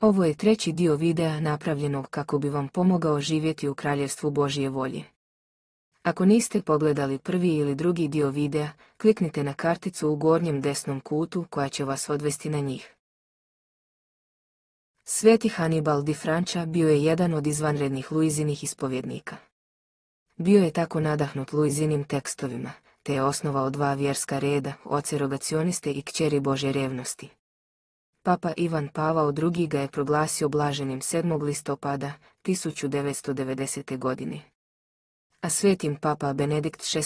Ovo je treći dio videa napravljenog kako bi vam pomogao živjeti u kraljevstvu Božije volje. Ako niste pogledali prvi ili drugi dio videa, kliknite na karticu u gornjem desnom kutu koja će vas odvesti na njih. Sveti Hannibal di Franča bio je jedan od izvanrednih Luizinih ispovjednika. Bio je tako nadahnut Luizinim tekstovima, te je osnovao dva vjerska reda, oce i kćeri Bože revnosti. Papa Ivan Pavao II ga je proglasio blaženim 7. listopada 1990. godine. A svetim papa Benedikt XVI.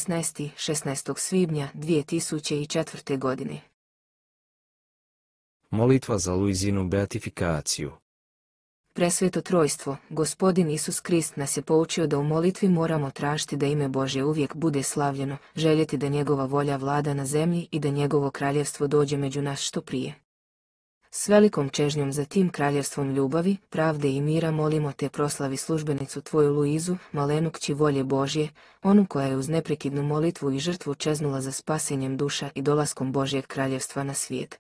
16. svibnja 2004. godine. Molitva za Luizinu beatifikaciju Presveto trojstvo, gospodin Isus Krist nas je poučio da u molitvi moramo tražiti da ime Bože uvijek bude slavljeno, željeti da njegova volja vlada na zemlji i da njegovo kraljevstvo dođe među nas što prije. S velikom čežnjom za tim kraljevstvom ljubavi, pravde i mira molimo te proslavi službenicu tvoju Luizu, malenu kći volje Božje, onu koja je uz neprekidnu molitvu i žrtvu čeznula za spasenjem duša i dolaskom Božjeg kraljevstva na svijet.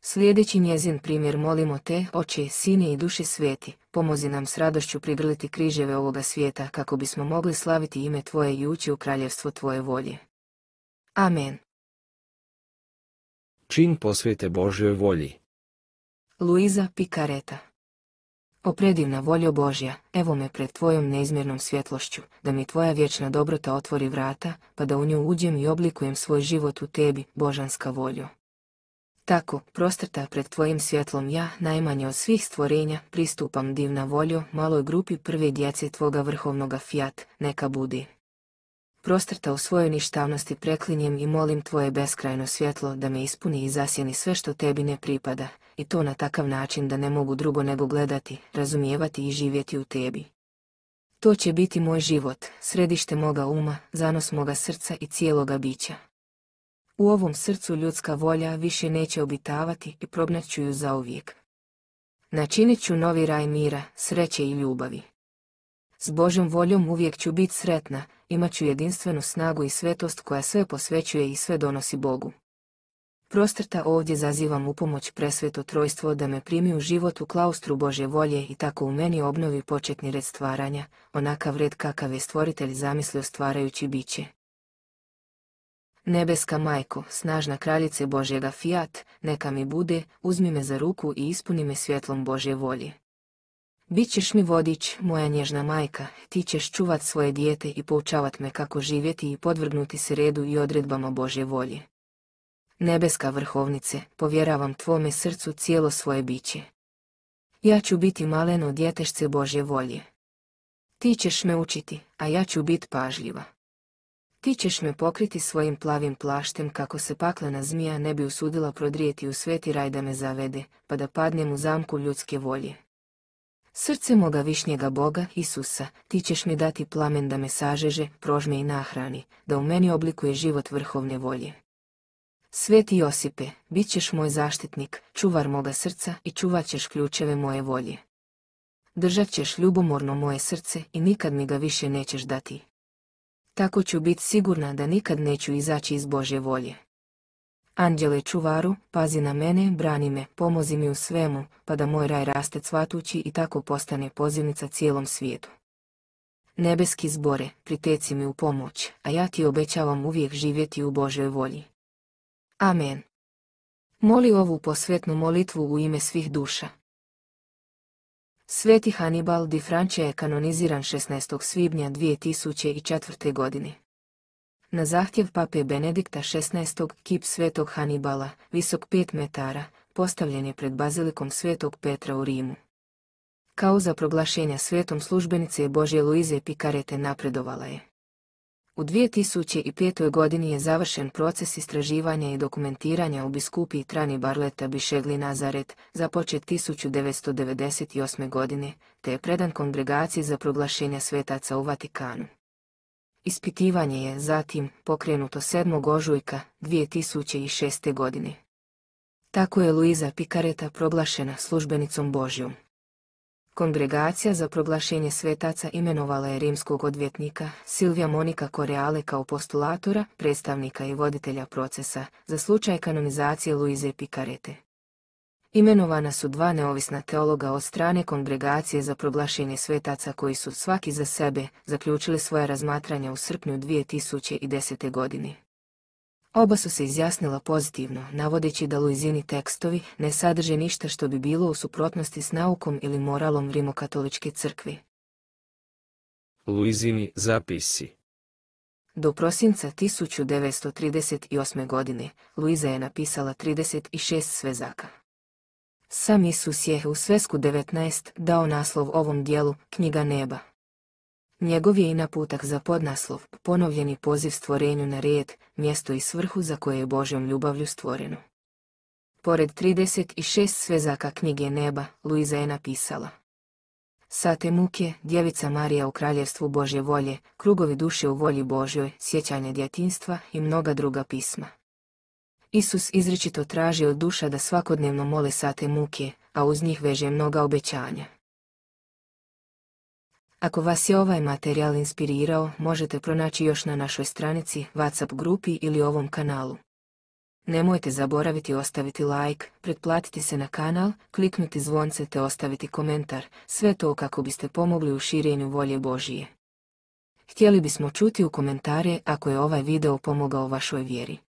Sljedeći njezin primjer molimo te, oče, sine i duši sveti, pomozi nam s radošću prigrliti križeve ovoga svijeta kako bismo mogli slaviti ime Tvoje i ući u kraljevstvo Tvoje volje. Amen. Čin posvijete Božjoj volji Luisa Picareta O predivna voljo Božja, evo me pred tvojom neizmjernom svjetlošću, da mi tvoja vječna dobrota otvori vrata, pa da u nju uđem i oblikujem svoj život u tebi, božanska voljo. Tako, prostrta pred tvojim svjetlom ja, najmanje od svih stvorenja, pristupam divna voljo maloj grupi prve djece tvoga vrhovnoga fiat, neka budi. Prostrta u svojoj ništavnosti preklinjem i molim tvoje beskrajno svjetlo da me ispuni i zasjeni sve što tebi ne pripada, i to na takav način da ne mogu drugo nego gledati, razumijevati i živjeti u tebi. To će biti moj život, središte moga uma, zanos moga srca i cijeloga bića. U ovom srcu ljudska volja više neće obitavati i ću ju zauvijek. Načinit ću novi raj mira, sreće i ljubavi. S Božom voljom uvijek ću biti sretna, imat ću jedinstvenu snagu i svetost koja sve posvećuje i sve donosi Bogu prostrta ovdje zazivam u pomoć presveto trojstvo da me primi u život u klaustru Božje volje i tako u meni obnovi početni red stvaranja, onakav red kakav je stvoritelj zamislio stvarajući biće. Nebeska majko, snažna kraljice Božjega fiat, neka mi bude, uzmi me za ruku i ispuni me svjetlom Božje volje. Bićeš mi vodič, moja nježna majka, ti ćeš čuvat svoje dijete i poučavat me kako živjeti i podvrgnuti se redu i odredbama Božje volje. Nebeska vrhovnice, povjeravam tvome srcu cijelo svoje biće. Ja ću biti maleno djetešce Božje volje. Ti ćeš me učiti, a ja ću biti pažljiva. Ti ćeš me pokriti svojim plavim plaštem kako se paklena zmija ne bi usudila prodrijeti u sveti raj da me zavede, pa da padnem u zamku ljudske volje. Srce moga višnjega Boga, Isusa, ti ćeš mi dati plamen da me sažeže, prožme i nahrani, da u meni oblikuje život vrhovne volje. Sveti Josipe, bit ćeš moj zaštitnik, čuvar moga srca i čuvat ćeš ključeve moje volje. Držat ćeš ljubomorno moje srce i nikad mi ga više nećeš dati. Tako ću biti sigurna da nikad neću izaći iz Božje volje. Anđele čuvaru, pazi na mene, brani me, pomozi mi u svemu, pa da moj raj raste cvatući i tako postane pozivnica cijelom svijetu. Nebeski zbore, priteci mi u pomoć, a ja ti obećavam uvijek živjeti u Božoj volji. Amen. Moli ovu posvetnu molitvu u ime svih duša. Sveti Hannibal di Francia je kanoniziran 16. svibnja 2004. godine. Na zahtjev pape Benedikta 16. kip svetog Hannibala, visok 5 metara, postavljen je pred bazilikom svetog Petra u Rimu. Kauza proglašenja svetom službenice Božje Luize Pikarete napredovala je. U 2005. godini je završen proces istraživanja i dokumentiranja u biskupiji Trani Barleta Bišegli Nazaret, započet 1998. godine, te je predan kongregaciji za proglašenje svetaca u Vatikanu. Ispitivanje je zatim pokrenuto 7. ožujka 2006. godine. Tako je Luisa Pikareta proglašena službenicom Božjom. Kongregacija za proglašenje svetaca imenovala je rimskog odvjetnika Silvija Monika Koreale kao postulatora, predstavnika i voditelja procesa za slučaj kanonizacije Luize Pikarete. Imenovana su dva neovisna teologa od strane Kongregacije za proglašenje svetaca koji su svaki za sebe zaključili svoje razmatranja u srpnju 2010. godine. Oba su se izjasnila pozitivno, navodeći da Luizini tekstovi ne sadrže ništa što bi bilo u suprotnosti s naukom ili moralom rimokatoličke crkvi. Luizini zapisi Do prosinca 1938. godine Luiza je napisala 36 svezaka. Sam Isus je u svesku 19 dao naslov ovom dijelu Knjiga neba. Njegov je i naputak za podnaslov, ponovljeni poziv stvorenju na red, mjesto i svrhu za koje je Božjom ljubavlju stvoreno. Pored 36 svezaka knjige neba, Luiza je napisala. Sate muke, djevica Marija u kraljevstvu Božje volje, krugovi duše u volji Božjoj, sjećanje djetinstva i mnoga druga pisma. Isus izričito traži od duša da svakodnevno mole sate muke, a uz njih veže mnoga obećanja. Ako vas je ovaj materijal inspirirao, možete pronaći još na našoj stranici, WhatsApp grupi ili ovom kanalu. Nemojte zaboraviti ostaviti like, pretplatiti se na kanal, kliknuti zvonce te ostaviti komentar, sve to kako biste pomogli u širenju volje Božije. Htjeli bismo čuti u komentare ako je ovaj video pomogao vašoj vjeri.